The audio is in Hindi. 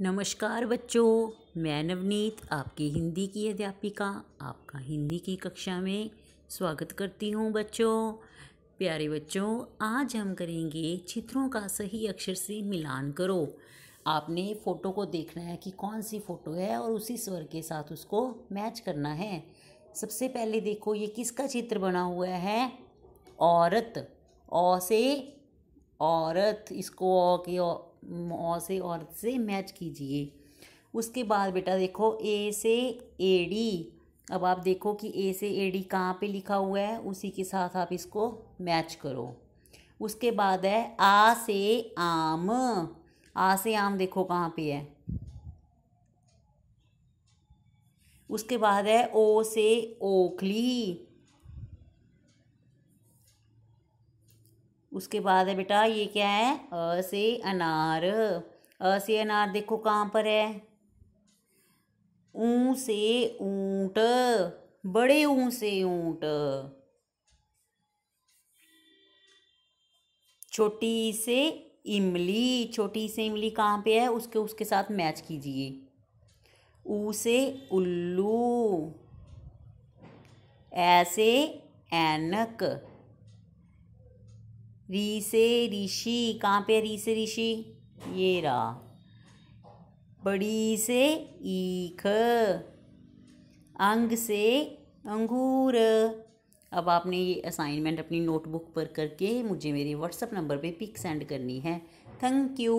नमस्कार बच्चों मैं नवनीत आपकी हिंदी की अध्यापिका आपका हिंदी की कक्षा में स्वागत करती हूँ बच्चों प्यारे बच्चों आज हम करेंगे चित्रों का सही अक्षर से मिलान करो आपने फ़ोटो को देखना है कि कौन सी फ़ोटो है और उसी स्वर के साथ उसको मैच करना है सबसे पहले देखो ये किसका चित्र बना हुआ है औरत औ से औरत इसको औ के मौ से और से मैच कीजिए उसके बाद बेटा देखो ए से ए डी अब आप देखो कि ए से ए डी कहाँ पे लिखा हुआ है उसी के साथ आप इसको मैच करो उसके बाद है आ से आम आ से आम देखो कहाँ पे है उसके बाद है ओ से ओखली उसके बाद है बेटा ये क्या है अ से अनार अ से अनार देखो कहाँ पर है ऊ से ऊंट बड़े ऊ से ऊंट छोटी से इमली छोटी से इमली कहाँ पे है उसके उसके साथ मैच कीजिए ऊ से उल्लू ऐसे एनक री से ऋषि कहाँ पे री से ऋषि ये रहा बड़ी से ईख अंग से अंगूर अब आपने ये असाइनमेंट अपनी नोटबुक पर करके मुझे मेरे व्हाट्सअप नंबर पे पिक सेंड करनी है थैंक यू